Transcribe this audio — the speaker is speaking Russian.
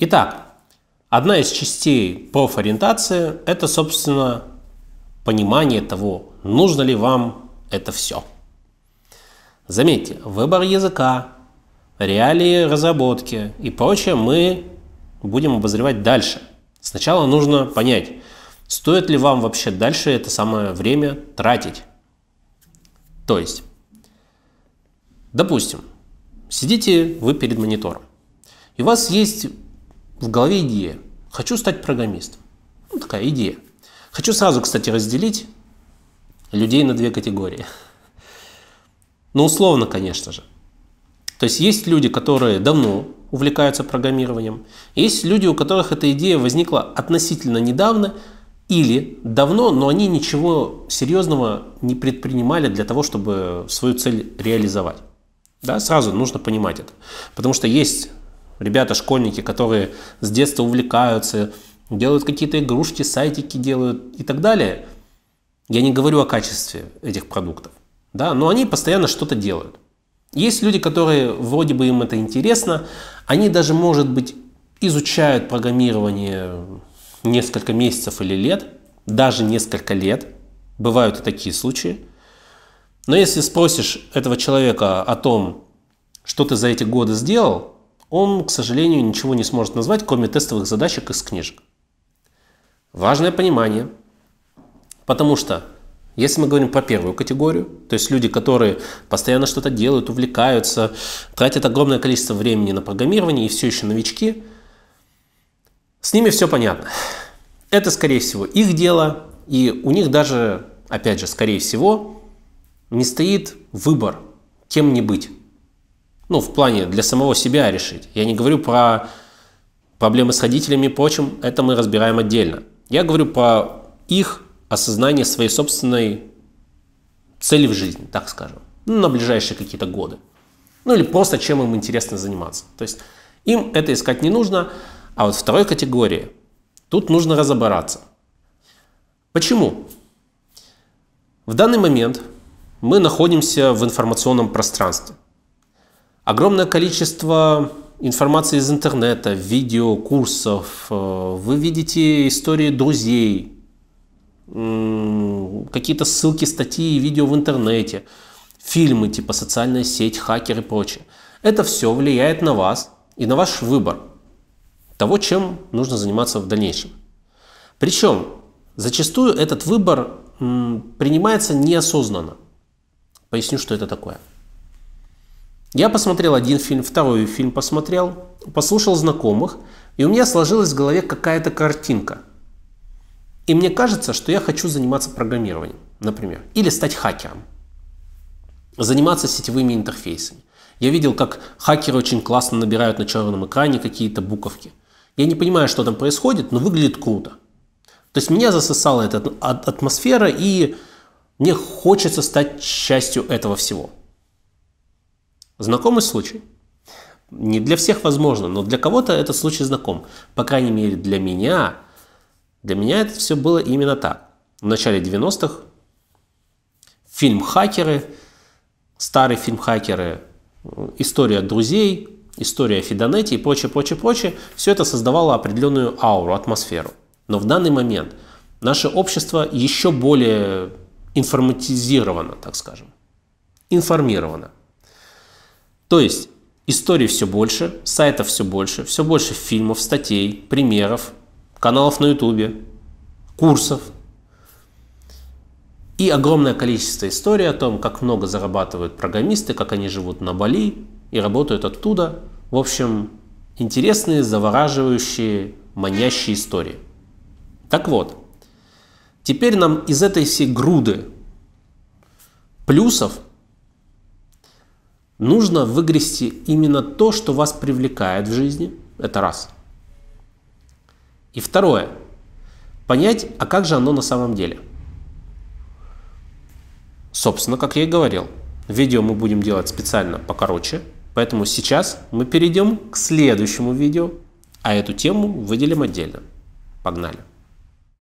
Итак, одна из частей профориентации – это, собственно, понимание того, нужно ли вам это все. Заметьте, выбор языка, реалии разработки и прочее мы будем обозревать дальше. Сначала нужно понять, стоит ли вам вообще дальше это самое время тратить. То есть, допустим, сидите вы перед монитором, и у вас есть в голове идея. Хочу стать программистом. Ну, такая идея. Хочу сразу, кстати, разделить людей на две категории. Ну, условно, конечно же. То есть есть люди, которые давно увлекаются программированием, есть люди, у которых эта идея возникла относительно недавно или давно, но они ничего серьезного не предпринимали для того, чтобы свою цель реализовать. Да, сразу нужно понимать это. Потому что есть Ребята, школьники, которые с детства увлекаются, делают какие-то игрушки, сайтики делают и так далее. Я не говорю о качестве этих продуктов, да, но они постоянно что-то делают. Есть люди, которые вроде бы им это интересно, они даже, может быть, изучают программирование несколько месяцев или лет, даже несколько лет, бывают и такие случаи. Но если спросишь этого человека о том, что ты за эти годы сделал, он, к сожалению, ничего не сможет назвать, кроме тестовых задачек из книжек. Важное понимание, потому что если мы говорим про первую категорию, то есть люди, которые постоянно что-то делают, увлекаются, тратят огромное количество времени на программирование и все еще новички, с ними все понятно. Это, скорее всего, их дело, и у них даже, опять же, скорее всего, не стоит выбор, кем не быть. Ну, в плане для самого себя решить. Я не говорю про проблемы с родителями и прочим, это мы разбираем отдельно. Я говорю про их осознание своей собственной цели в жизни, так скажем, ну, на ближайшие какие-то годы. Ну или просто чем им интересно заниматься. То есть им это искать не нужно, а вот второй категории тут нужно разобраться. Почему? В данный момент мы находимся в информационном пространстве огромное количество информации из интернета, видео, курсов. Э, вы видите истории друзей, какие-то ссылки, статьи и видео в интернете, фильмы типа социальная сеть, хакер и прочее. Это все влияет на вас и на ваш выбор того, чем нужно заниматься в дальнейшем. Причем зачастую этот выбор принимается неосознанно. Поясню, что это такое. Я посмотрел один фильм, второй фильм посмотрел, послушал знакомых, и у меня сложилась в голове какая-то картинка. И мне кажется, что я хочу заниматься программированием, например, или стать хакером, заниматься сетевыми интерфейсами. Я видел, как хакеры очень классно набирают на черном экране какие-то буковки. Я не понимаю, что там происходит, но выглядит круто. То есть меня засосала эта атмосфера, и мне хочется стать частью этого всего. Знакомый случай. Не для всех возможно, но для кого-то этот случай знаком. По крайней мере, для меня, для меня это все было именно так. В начале 90-х фильм «Хакеры», старый фильм «Хакеры», история друзей, история Фидонети и прочее, прочее, прочее, все это создавало определенную ауру, атмосферу. Но в данный момент наше общество еще более информатизировано, так скажем, информировано. То есть историй все больше, сайтов все больше, все больше фильмов, статей, примеров, каналов на ютубе, курсов. И огромное количество историй о том, как много зарабатывают программисты, как они живут на Бали и работают оттуда. В общем, интересные, завораживающие, манящие истории. Так вот, теперь нам из этой всей груды плюсов Нужно выгрести именно то, что вас привлекает в жизни. Это раз. И второе. Понять, а как же оно на самом деле. Собственно, как я и говорил, видео мы будем делать специально покороче, поэтому сейчас мы перейдем к следующему видео, а эту тему выделим отдельно. Погнали!